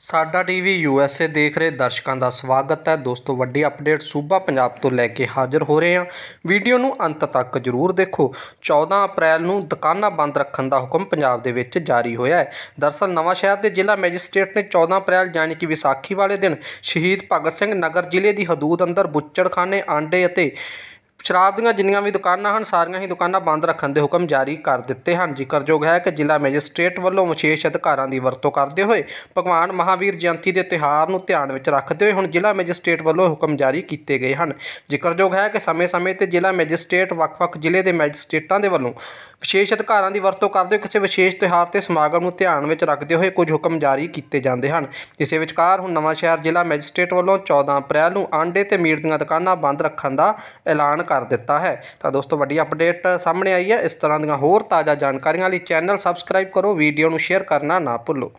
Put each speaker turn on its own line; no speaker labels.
ਸਾਡਾ TV USA ਦੇਖ ਰਹੇ ਦਰਸ਼ਕਾਂ ਦਾ ਸਵਾਗਤ ਹੈ ਦੋਸਤੋ ਵੱਡੀ ਅਪਡੇਟ ਸੂਬਾ ਪੰਜਾਬ ਤੋਂ ਲੈ ਕੇ ਹਾਜ਼ਰ ਹੋ ਰਹੇ ਹਾਂ ਵੀਡੀਓ ਨੂੰ ਅੰਤ ਤੱਕ ਜ਼ਰੂਰ ਦੇਖੋ 14 ਅਪ੍ਰੈਲ ਨੂੰ ਦੁਕਾਨਾਂ ਬੰਦ ਰੱਖਣ ਦਾ ਹੁਕਮ ਪੰਜਾਬ ਦੇ ਵਿੱਚ ਜਾਰੀ ਹੋਇਆ ਹੈ ਦਰਸਲ ਨਵਾਂ ਸ਼ਹਿਰ ਦੇ ਜ਼ਿਲ੍ਹਾ ਮੈਜਿਸਟ੍ਰੇਟ ਨੇ 14 ਅਪ੍ਰੈਲ ਯਾਨੀ ਕਿ ਵਿਸਾਖੀ ਵਾਲੇ ਦਿਨ ਸ਼ਹੀਦ ਭਗਤ ਸਿੰਘ ਨਗਰ ਜ਼ਿਲ੍ਹੇ ਦੀ ਹਦੂਦ ਅੰਦਰ ਬੁੱਚੜਖਾਨੇ ਆਂਡੇ ਅਤੇ ਸ਼ਰਾਬ ਦੀਆਂ ਜਿੰਨੀਆਂ ਵੀ ਦੁਕਾਨਾਂ ਹਨ ਸਾਰੀਆਂ ਹੀ ਦੁਕਾਨਾਂ ਬੰਦ ਰੱਖਣ ਦੇ ਹੁਕਮ ਜਾਰੀ ਕਰ ਦਿੱਤੇ ਹਨ ਜ਼ਿਕਰਯੋਗ ਹੈ ਕਿ ਜ਼ਿਲ੍ਹਾ ਮੈਜਿਸਟ੍ਰੇਟ ਵੱਲੋਂ ਵਿਸ਼ੇਸ਼ ਅਧਿਕਾਰਾਂ ਦੀ ਵਰਤੋਂ ਕਰਦੇ ਹੋਏ ਭਗਵਾਨ ਮਹਾਵੀਰ ਜਯੰਤੀ ਦੇ ਤਿਹਾਰ ਨੂੰ ਧਿਆਨ ਵਿੱਚ ਰੱਖਦੇ ਹੋਏ ਹੁਣ ਜ਼ਿਲ੍ਹਾ ਮੈਜਿਸਟ੍ਰੇਟ ਵੱਲੋਂ ਹੁਕਮ ਜਾਰੀ ਕੀਤੇ ਗਏ ਹਨ ਜ਼ਿਕਰਯੋਗ ਹੈ ਕਿ ਸਮੇਂ-ਸਮੇਂ ਤੇ ਜ਼ਿਲ੍ਹਾ ਮੈਜਿਸਟ੍ਰੇਟ ਵੱਖ-ਵੱਖ ਜ਼ਿਲ੍ਹੇ ਦੇ ਮੈਜਿਸਟ੍ਰੇਟਾਂ ਦੇ ਵੱਲੋਂ ਵਿਸ਼ੇਸ਼ ਅਧਿਕਾਰਾਂ ਦੀ ਵਰਤੋਂ ਕਰਦੇ ਹੋਏ ਕਿਸੇ ਵਿਸ਼ੇਸ਼ ਤਿਹਾਰ ਤੇ ਸਮਾਗਮ ਨੂੰ ਧਿਆਨ ਵਿੱਚ ਰੱਖਦੇ ਹੋਏ ਕੁਝ ਹੁਕਮ ਜਾਰੀ ਕੀਤੇ ਜਾਂਦੇ ਹਨ ਇਸੇ ਵਿਚਕਾਰ ਹੁਣ ਨਵਾਂ ਸ਼ਹਿਰ ਜ਼ਿਲ੍ਹਾ ਮੈਜਿਸਟ੍ਰੇਟ ਵੱਲੋਂ 14 ਅਪ੍ਰੈਲ ਨੂੰ ਆਂਡੇ ਤੇ ਮੀਟ ਦੀਆਂ ਦੁਕਾਨਾਂ ਬੰਦ ਰੱਖਣ ਦਾ ਐਲਾਨ ਕਰ ਦਿੱਤਾ ਹੈ ਤਾਂ ਦੋਸਤੋ ਵੱਡੀ ਅਪਡੇਟ ਸਾਹਮਣੇ ਆਈ ਹੈ ਇਸ ਤਰ੍ਹਾਂ ਦੀਆਂ ਹੋਰ ਤਾਜ਼ਾ ਜਾਣਕਾਰੀਆਂ ਲਈ ਚੈਨਲ ਸਬਸਕ੍ਰਾਈਬ ਕਰੋ ਵੀਡੀਓ ਨੂੰ ਸ਼ੇਅਰ ਕਰਨਾ ਨਾ ਭੁੱਲੋ